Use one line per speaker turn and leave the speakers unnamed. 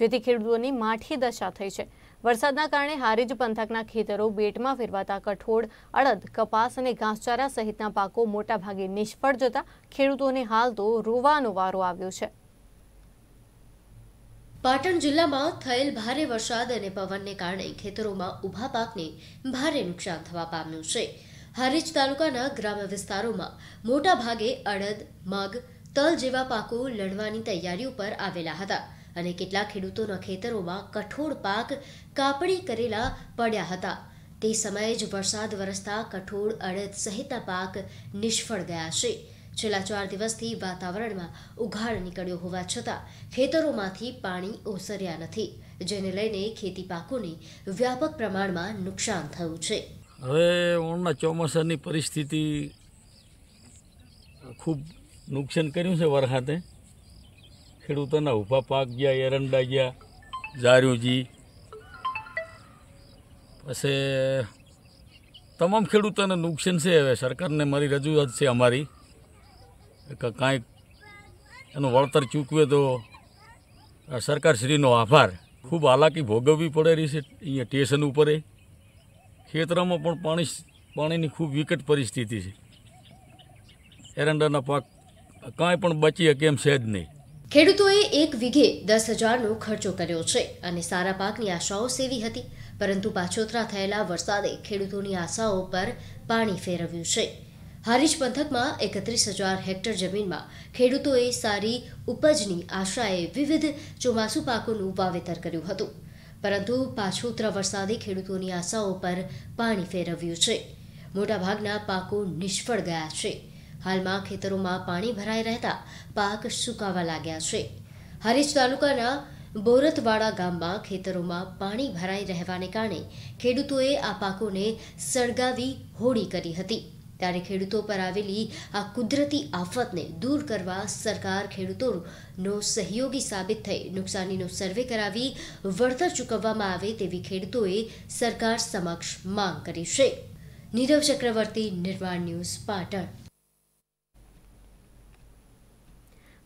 જેથી ખેડૂતોની માઠી દશા થઈ છે વરસાદના કારણે હારીજ પંથકના ખેતરો બેટમાં ફેરવાતા કઠોળ અડદ કપાસ અને ઘાસચારા સહિતના પાકો મોટાભાગે નિષ્ફળ જતા ખેડૂતોને હાલ તો રોવાનો વારો આવ્યો છે પાટણ જિલ્લામાં થયેલ ભારે વરસાદ અને પવનને કારણે ખેતરોમાં ઊભા પાકને ભારે નુકસાન થવા પામ્યું છે હારીજ તાલુકાના ગ્રામ્ય વિસ્તારોમાં મોટાભાગે અડદ મગ તલ જેવા પાકો લણવાની તૈયારીઓ પર આવેલા હતા અને કેટલા ખેડૂતોના ખેતરોમાં કઠોળ પાક કાપણી કરેલા પડ્યા હતા તે સમયે જ વરસાદ વરસતા કઠોળ અડદ સહિતના પાક નિષ્ફળ ગયા છે છેલ્લા ચાર દિવસથી વાતાવરણમાં ઉઘાડ નીકળ્યો હોવા છતાં ખેતરોમાંથી પાણી ઓસર્યા નથી જેને લઈને ખેતી પાકોને વ્યાપક પ્રમાણમાં નુકસાન થયું
છે હવે ઓણના ચોમાસાની પરિસ્થિતિ ખૂબ નુકસાન કર્યું છે વરસાદે ખેડૂતોના ઊભા પાક ગયા એરંડા ગયા ઝારુજી પછી તમામ ખેડૂતોને નુકસાન છે હવે સરકારને મારી રજૂઆત છે અમારી કે કાંઈક એનું વળતર ચૂકવે તો સરકારશ્રીનો આભાર ખૂબ હાલાકી ભોગવવી પડે રહી છે અહીંયા સ્ટેશન ઉપર ખેતરમાં પણ પાણી પાણીની ખૂબ વિકટ પરિસ્થિતિ છે એરંડાના પાક કાંઈ પણ બચી શકે એમ છે જ નહીં
ખેડૂતોએ એક વીઘે દસ હજારનો ખર્ચો કર્યો છે અને સારા પાકની આશાઓ સેવી હતી પરંતુ પાછોતરા થયેલા વરસાદે ખેડૂતોની આશાઓ પર પાણી ફેરવ્યું છે હારીજ પંથકમાં એકત્રીસ હજાર હેક્ટર જમીનમાં ખેડૂતોએ સારી ઉપજની આશાએ વિવિધ ચોમાસુ પાકોનું વાવેતર કર્યું હતું પરંતુ પાછોતરા વરસાદે ખેડૂતોની આશાઓ પર પાણી ફેરવ્યું છે મોટાભાગના પાકો નિષ્ફળ ગયા છે હાલમાં ખેતરોમાં પાણી ભરાઈ રહેતા પાક સુકાવા લાગ્યા છે હરીજ તાલુકાના બોરતવાડા ગામમાં ખેતરોમાં પાણી ભરાઈ રહેવાને કારણે ખેડૂતોએ આ પાકોને સળગાવી હોળી કરી હતી ત્યારે ખેડૂતો પર આવેલી આ કુદરતી આફતને દૂર કરવા સરકાર ખેડૂતોનો સહયોગી સાબિત થઈ નુકસાનીનો સર્વે કરાવી વળતર ચૂકવવામાં આવે તેવી ખેડૂતોએ સરકાર સમક્ષ માંગ કરી છે નીરવ ચક્રવર્તી નિર્માણ ન્યૂઝ પાટણ